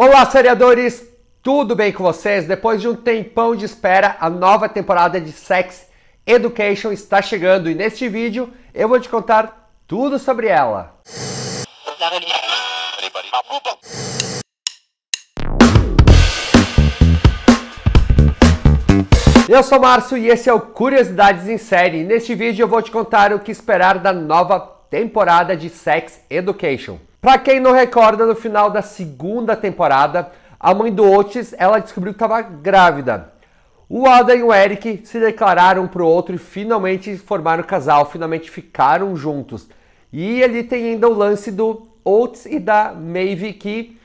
Olá, seriadores! Tudo bem com vocês? Depois de um tempão de espera, a nova temporada de Sex Education está chegando e neste vídeo eu vou te contar tudo sobre ela. Eu sou Márcio e esse é o Curiosidades em Série. Neste vídeo eu vou te contar o que esperar da nova temporada de Sex Education. Para quem não recorda, no final da segunda temporada, a mãe do Otis, ela descobriu que estava grávida. O Adam e o Eric se declararam um pro outro e finalmente formaram o casal, finalmente ficaram juntos. E ali tem ainda o lance do Otis e da Maeve que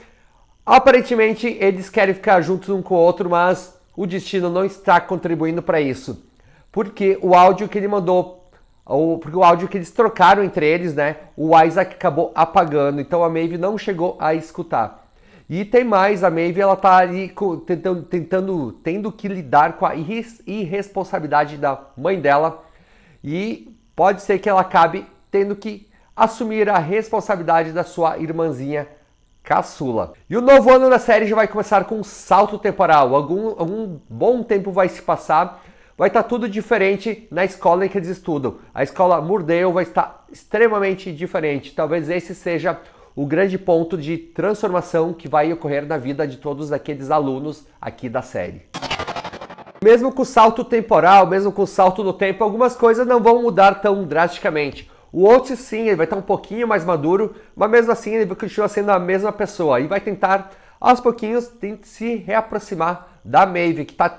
aparentemente eles querem ficar juntos um com o outro, mas o destino não está contribuindo para isso. Porque o áudio que ele mandou o, porque o áudio que eles trocaram entre eles, né? O Isaac acabou apagando, então a Maeve não chegou a escutar. E tem mais, a Maeve ela tá ali tentando, tentando, tendo que lidar com a irres, irresponsabilidade da mãe dela. E pode ser que ela acabe tendo que assumir a responsabilidade da sua irmãzinha caçula. E o novo ano da série já vai começar com um salto temporal. Algum, algum bom tempo vai se passar Vai estar tá tudo diferente na escola em que eles estudam. A escola Murdeu vai estar extremamente diferente. Talvez esse seja o grande ponto de transformação que vai ocorrer na vida de todos aqueles alunos aqui da série. Mesmo com o salto temporal, mesmo com o salto no tempo, algumas coisas não vão mudar tão drasticamente. O Otis sim, ele vai estar um pouquinho mais maduro, mas mesmo assim ele continua sendo a mesma pessoa e vai tentar aos pouquinhos se reaproximar da Maeve, que está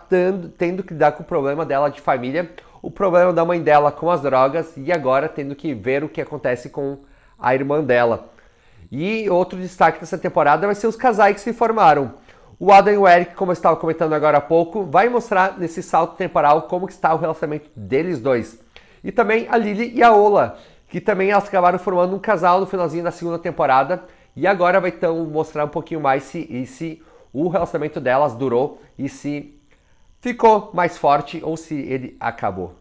tendo que lidar com o problema dela de família, o problema da mãe dela com as drogas e agora tendo que ver o que acontece com a irmã dela. E outro destaque dessa temporada vai ser os casais que se formaram. O Adam e o Eric, como eu estava comentando agora há pouco, vai mostrar nesse salto temporal como está o relacionamento deles dois. E também a Lily e a Ola, que também elas acabaram formando um casal no finalzinho da segunda temporada. E agora vai então mostrar um pouquinho mais se, o relacionamento delas durou e se ficou mais forte ou se ele acabou.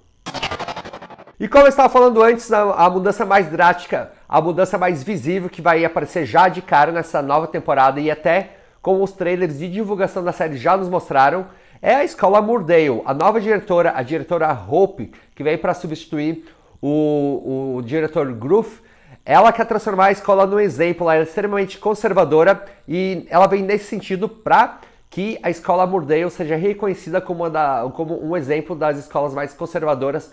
E como eu estava falando antes, a mudança mais drástica, a mudança mais visível que vai aparecer já de cara nessa nova temporada e até como os trailers de divulgação da série já nos mostraram, é a escola Murdale, a nova diretora, a diretora Hope, que veio para substituir o, o diretor Groove, ela quer transformar a escola num exemplo, ela é extremamente conservadora e ela vem nesse sentido para que a escola Murdeio seja reconhecida como, da, como um exemplo das escolas mais conservadoras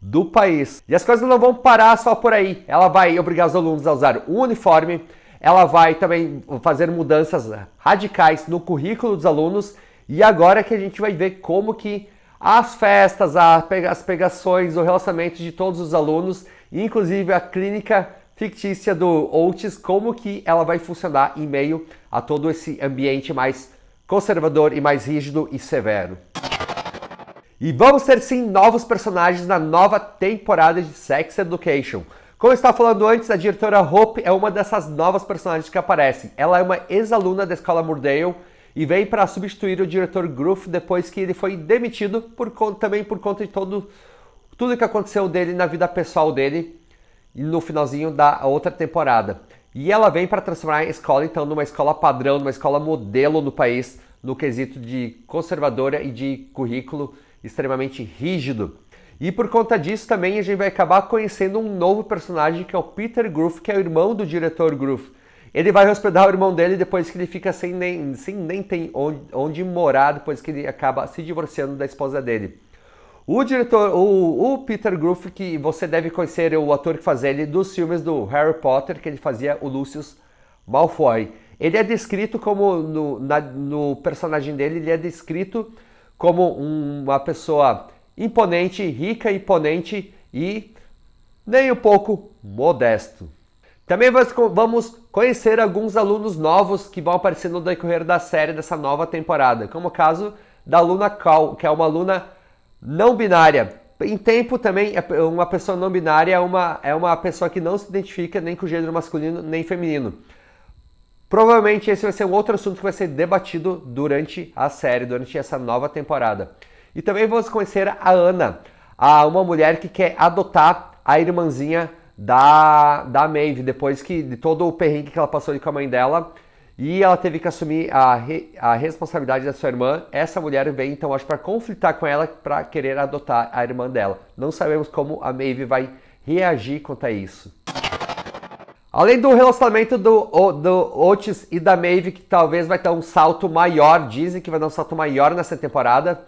do país. E as coisas não vão parar só por aí. Ela vai obrigar os alunos a usar o uniforme, ela vai também fazer mudanças radicais no currículo dos alunos e agora que a gente vai ver como que as festas, as pegações, o relacionamento de todos os alunos, inclusive a clínica fictícia do Oates, como que ela vai funcionar em meio a todo esse ambiente mais conservador e mais rígido e severo. E vamos ter sim novos personagens na nova temporada de Sex Education. Como eu estava falando antes, a diretora Hope é uma dessas novas personagens que aparecem. Ela é uma ex-aluna da escola Moordale e vem para substituir o diretor Groove depois que ele foi demitido por conta, também por conta de todo tudo que aconteceu dele na vida pessoal dele no finalzinho da outra temporada. E ela vem para transformar a escola então numa escola padrão, numa escola modelo no país, no quesito de conservadora e de currículo extremamente rígido. E por conta disso também a gente vai acabar conhecendo um novo personagem que é o Peter Groove, que é o irmão do diretor Groove. Ele vai hospedar o irmão dele depois que ele fica sem nem, sem nem tem onde, onde morar, depois que ele acaba se divorciando da esposa dele. O diretor, o, o, Peter Gruff, que você deve conhecer, é o ator que fazia ele dos filmes do Harry Potter, que ele fazia o Lucius Malfoy. Ele é descrito como, no, na, no personagem dele, ele é descrito como um, uma pessoa imponente, rica, imponente e nem um pouco modesto. Também vamos conhecer alguns alunos novos que vão aparecer no decorrer da série dessa nova temporada, como o caso da Luna Cal, que é uma aluna não binária. Em tempo também, é uma pessoa não binária é uma, é uma pessoa que não se identifica nem com o gênero masculino nem feminino. Provavelmente esse vai ser um outro assunto que vai ser debatido durante a série, durante essa nova temporada. E também vamos conhecer a Ana, a uma mulher que quer adotar a irmãzinha da, da Maeve, depois que de todo o perrengue que ela passou ali com a mãe dela e ela teve que assumir a, re, a responsabilidade da sua irmã. Essa mulher vem, então, acho, para conflitar com ela para querer adotar a irmã dela. Não sabemos como a Maeve vai reagir quanto a isso. Além do relacionamento do, do Otis e da Maeve, que talvez vai ter um salto maior, dizem que vai dar um salto maior nessa temporada,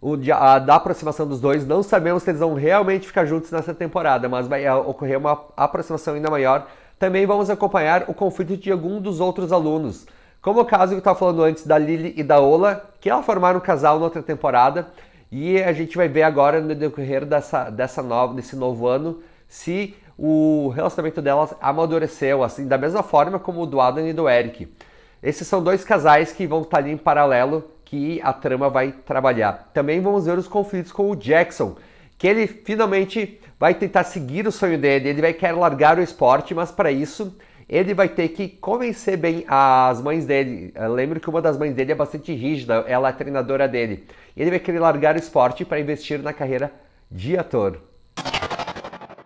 o, a, da aproximação dos dois, não sabemos se eles vão realmente ficar juntos nessa temporada, mas vai é, ocorrer uma aproximação ainda maior também vamos acompanhar o conflito de algum dos outros alunos, como o caso que eu estava falando antes da Lily e da Ola, que ela formaram um casal na outra temporada, e a gente vai ver agora no decorrer dessa, dessa nova, desse novo ano se o relacionamento delas amadureceu, assim, da mesma forma como o do Adam e do Eric. Esses são dois casais que vão estar ali em paralelo que a trama vai trabalhar. Também vamos ver os conflitos com o Jackson, que ele finalmente vai tentar seguir o sonho dele, ele vai querer largar o esporte, mas para isso ele vai ter que convencer bem as mães dele. Eu lembro que uma das mães dele é bastante rígida, ela é treinadora dele. Ele vai querer largar o esporte para investir na carreira de ator.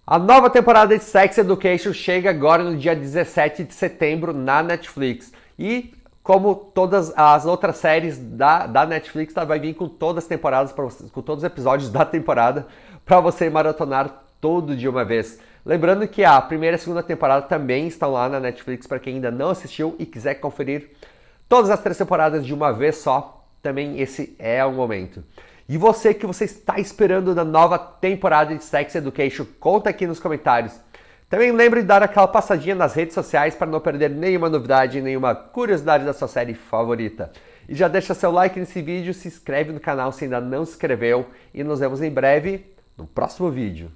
A nova temporada de Sex Education chega agora no dia 17 de setembro na Netflix. E como todas as outras séries da, da Netflix, tá? vai vir com todas as temporadas vocês, com todos os episódios da temporada para você maratonar todo de uma vez. Lembrando que a primeira e segunda temporada também estão lá na Netflix para quem ainda não assistiu e quiser conferir todas as três temporadas de uma vez só. Também esse é o momento. E você que você está esperando da nova temporada de Sex Education, conta aqui nos comentários. Também lembre de dar aquela passadinha nas redes sociais para não perder nenhuma novidade, nenhuma curiosidade da sua série favorita. E já deixa seu like nesse vídeo, se inscreve no canal se ainda não se inscreveu e nos vemos em breve no próximo vídeo.